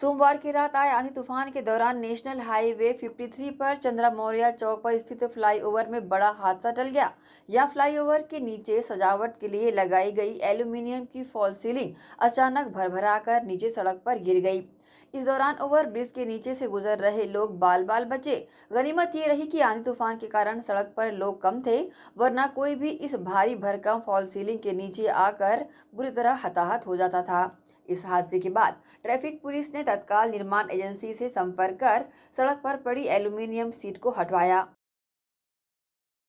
सोमवार की रात आए आंधी तूफान के दौरान नेशनल हाईवे 53 पर चंद्रा मौर्य चौक पर स्थित फ्लाईओवर में बड़ा हादसा टल गया यह फ्लाईओवर के नीचे सजावट के लिए लगाई गई एल्यूमिनियम की फॉल सीलिंग अचानक भरभराकर नीचे सड़क पर गिर गई इस दौरान ओवर ब्रिज के नीचे से गुजर रहे लोग बाल बाल बचे गनीमत ये रही कि आंधी तूफान के कारण सड़क पर लोग कम थे वरना कोई भी इस भारी भरकम फॉल सीलिंग के नीचे आकर बुरी तरह हताहत हो जाता था इस हादसे के बाद ट्रैफिक पुलिस ने तत्काल निर्माण एजेंसी से संपर्क कर सड़क पर पड़ी एल्यूमिनियम सीट को हटवाया